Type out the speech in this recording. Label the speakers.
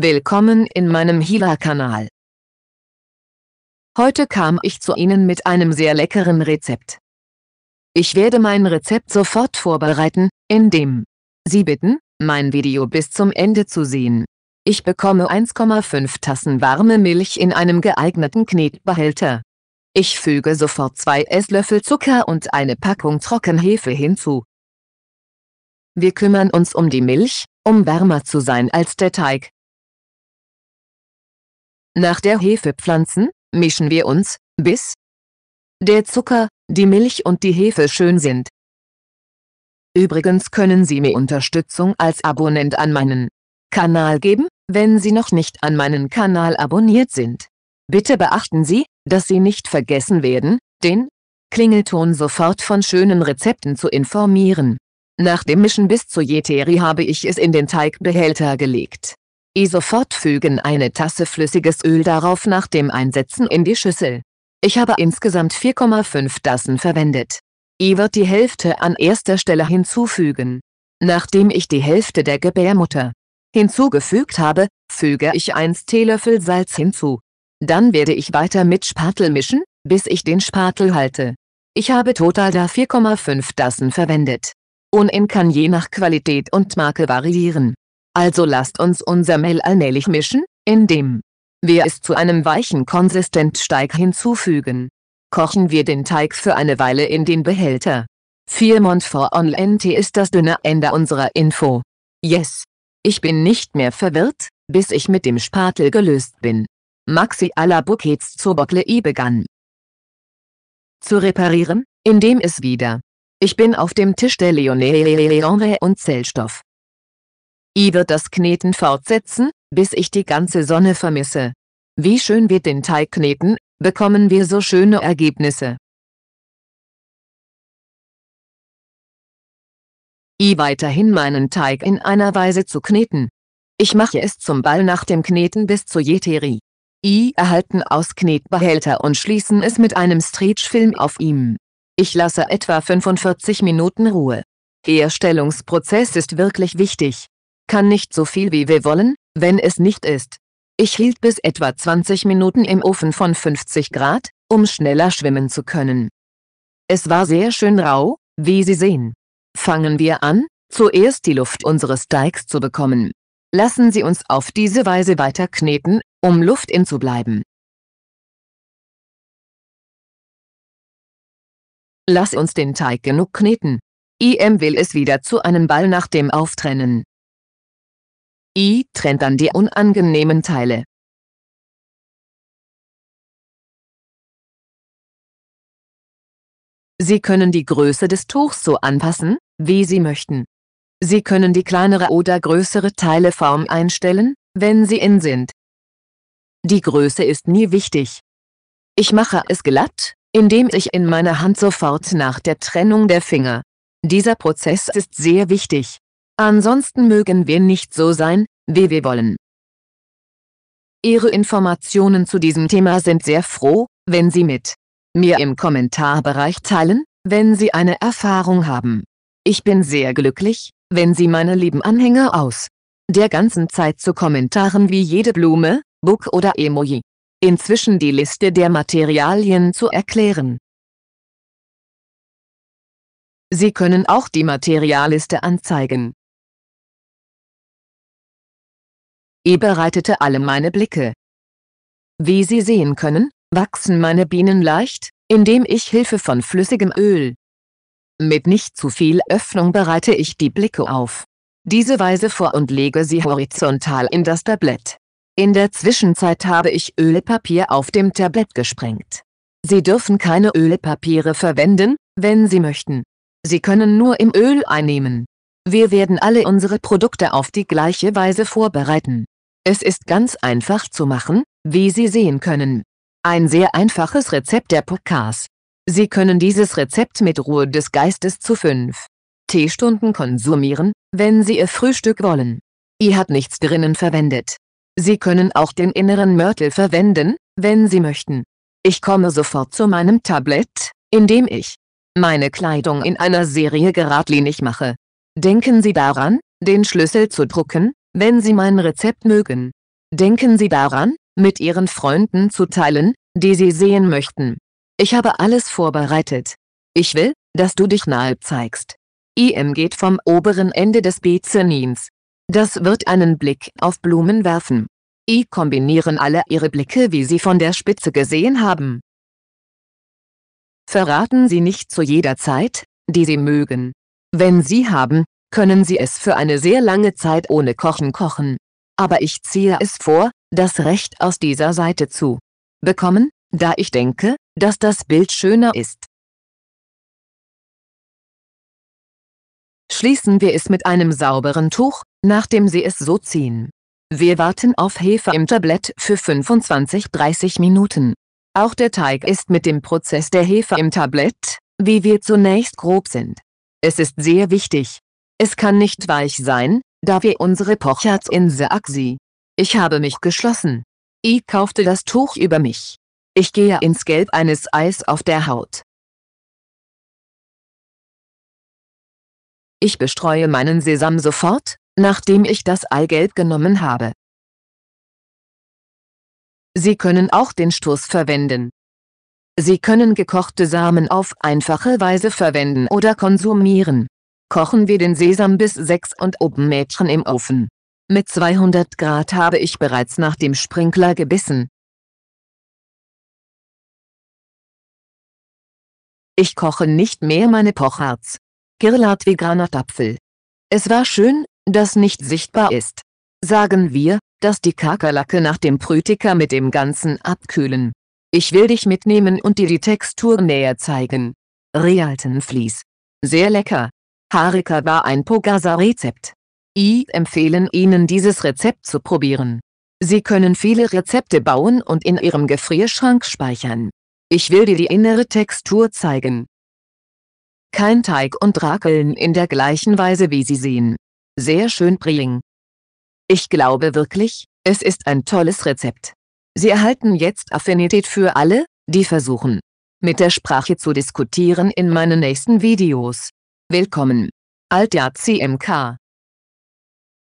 Speaker 1: Willkommen in meinem Hiwa-Kanal. Heute kam ich zu Ihnen mit einem sehr leckeren Rezept. Ich werde mein Rezept sofort vorbereiten, indem Sie bitten, mein Video bis zum Ende zu sehen. Ich bekomme 1,5 Tassen warme Milch in einem geeigneten Knetbehälter. Ich füge sofort 2 Esslöffel Zucker und eine Packung Trockenhefe hinzu. Wir kümmern uns um die Milch, um wärmer zu sein als der Teig.
Speaker 2: Nach der Hefe pflanzen, mischen wir uns, bis
Speaker 1: der Zucker, die Milch und die Hefe schön sind. Übrigens können Sie mir Unterstützung als Abonnent an meinen Kanal geben, wenn Sie noch nicht an meinen Kanal abonniert sind. Bitte beachten Sie, dass Sie nicht vergessen werden, den Klingelton sofort von schönen Rezepten zu informieren. Nach dem Mischen bis zu Jeteri habe ich es in den Teigbehälter gelegt. I Sofort fügen eine Tasse flüssiges Öl darauf nach dem Einsetzen in die Schüssel. Ich habe insgesamt 4,5 Tassen verwendet. I wird die Hälfte an erster Stelle hinzufügen. Nachdem ich die Hälfte der Gebärmutter hinzugefügt habe, füge ich 1 Teelöffel Salz hinzu. Dann werde ich weiter mit Spatel mischen, bis ich den Spatel halte. Ich habe total da 4,5 Tassen verwendet. Unin kann je nach Qualität und Marke variieren also lasst uns unser Mehl allmählich mischen, indem wir es zu einem weichen Konsistenzsteig hinzufügen. Kochen wir den Teig für eine Weile in den Behälter. 4 Montfort on Lente ist das dünne Ende unserer Info. Yes. Ich bin nicht mehr verwirrt, bis ich mit dem Spatel gelöst bin. Maxi à la zur Bocklei begann. Zu reparieren, indem es wieder. Ich bin auf dem Tisch der Leonore und Zellstoff. I wird das Kneten fortsetzen, bis ich die ganze Sonne vermisse. Wie schön wird den Teig kneten, bekommen wir so schöne
Speaker 2: Ergebnisse.
Speaker 1: I weiterhin meinen Teig in einer Weise zu kneten. Ich mache es zum Ball nach dem Kneten bis zur Jeteri. I erhalten aus Knetbehälter und schließen es mit einem Stretchfilm auf ihm. Ich lasse etwa 45 Minuten Ruhe. Herstellungsprozess ist wirklich wichtig kann nicht so viel wie wir wollen, wenn es nicht ist. Ich hielt bis etwa 20 Minuten im Ofen von 50 Grad, um schneller schwimmen zu können. Es war sehr schön rau, wie Sie sehen. Fangen wir an, zuerst die Luft unseres Deichs zu bekommen. Lassen Sie uns auf diese Weise weiter kneten, um Luft in zu bleiben.
Speaker 2: Lass uns den Teig genug kneten. IM will es wieder zu einem Ball nach dem Auftrennen. I trennt dann die unangenehmen Teile.
Speaker 1: Sie können die Größe des Tuchs so anpassen, wie Sie möchten. Sie können die kleinere oder größere Teileform einstellen, wenn sie in sind. Die Größe ist nie wichtig. Ich mache es glatt, indem ich in meiner Hand sofort nach der Trennung der Finger. Dieser Prozess ist sehr wichtig. Ansonsten mögen wir nicht so sein, wie wir wollen. Ihre Informationen zu diesem Thema sind sehr froh, wenn Sie mit mir im Kommentarbereich teilen, wenn Sie eine Erfahrung haben. Ich bin sehr glücklich, wenn Sie meine lieben Anhänger aus der ganzen Zeit zu Kommentaren wie jede Blume, Book oder Emoji inzwischen die Liste der Materialien zu erklären. Sie können auch die
Speaker 2: Materialliste anzeigen. E bereitete
Speaker 1: alle meine Blicke. Wie Sie sehen können, wachsen meine Bienen leicht, indem ich Hilfe von flüssigem Öl. Mit nicht zu viel Öffnung bereite ich die Blicke auf. Diese Weise vor und lege sie horizontal in das Tablett. In der Zwischenzeit habe ich Ölpapier auf dem Tablett gesprengt. Sie dürfen keine Ölpapiere verwenden, wenn Sie möchten. Sie können nur im Öl einnehmen. Wir werden alle unsere Produkte auf die gleiche Weise vorbereiten. Es ist ganz einfach zu machen, wie Sie sehen können. Ein sehr einfaches Rezept der Pokas. Sie können dieses Rezept mit Ruhe des Geistes zu 5 Teestunden konsumieren, wenn Sie Ihr Frühstück wollen. Ihr hat nichts drinnen verwendet. Sie können auch den inneren Mörtel verwenden, wenn Sie möchten. Ich komme sofort zu meinem Tablet, indem ich meine Kleidung in einer Serie geradlinig mache. Denken Sie daran, den Schlüssel zu drucken, wenn Sie mein Rezept mögen, denken Sie daran, mit Ihren Freunden zu teilen, die Sie sehen möchten. Ich habe alles vorbereitet. Ich will, dass du dich nahe zeigst. IM geht vom oberen Ende des Bezernins. Das wird einen Blick auf Blumen werfen. I kombinieren alle ihre Blicke, wie sie von der Spitze gesehen haben. Verraten Sie nicht zu jeder Zeit, die Sie mögen. Wenn Sie haben, können Sie es für eine sehr lange Zeit ohne Kochen kochen. Aber ich ziehe es vor, das Recht aus dieser Seite zu bekommen, da ich denke, dass
Speaker 2: das Bild schöner ist.
Speaker 1: Schließen wir es mit einem sauberen Tuch, nachdem Sie es so ziehen. Wir warten auf Hefe im Tablett für 25-30 Minuten. Auch der Teig ist mit dem Prozess der Hefe im Tablett, wie wir zunächst grob sind. Es ist sehr wichtig, es kann nicht weich sein, da wir unsere Pochards in Saaksi. Ich habe mich geschlossen. I kaufte das Tuch über mich. Ich gehe ins Gelb eines
Speaker 2: Eis auf der Haut. Ich bestreue meinen Sesam sofort, nachdem ich das Eigelb genommen habe.
Speaker 1: Sie können auch den Stoß verwenden. Sie können gekochte Samen auf einfache Weise verwenden oder konsumieren kochen wir den Sesam bis 6 und oben Mädchen im Ofen. Mit 200 Grad habe ich
Speaker 2: bereits nach dem Sprinkler gebissen.
Speaker 1: Ich koche nicht mehr meine Pocharz. Girlat wie Granatapfel. Es war schön, dass nicht sichtbar ist. Sagen wir, dass die Kakerlacke nach dem Prütiker mit dem Ganzen abkühlen. Ich will dich mitnehmen und dir die Textur näher zeigen. Realtenflies. Sehr lecker. Harika war ein Pogasa-Rezept. I empfehlen Ihnen dieses Rezept zu probieren. Sie können viele Rezepte bauen und in Ihrem Gefrierschrank speichern. Ich will dir die innere Textur zeigen. Kein Teig und Rakeln in der gleichen Weise wie Sie sehen. Sehr schön Priing. Ich glaube wirklich, es ist ein tolles Rezept. Sie erhalten jetzt Affinität für alle, die versuchen, mit der Sprache zu diskutieren in meinen nächsten Videos. Willkommen,
Speaker 2: Altjahr CMK.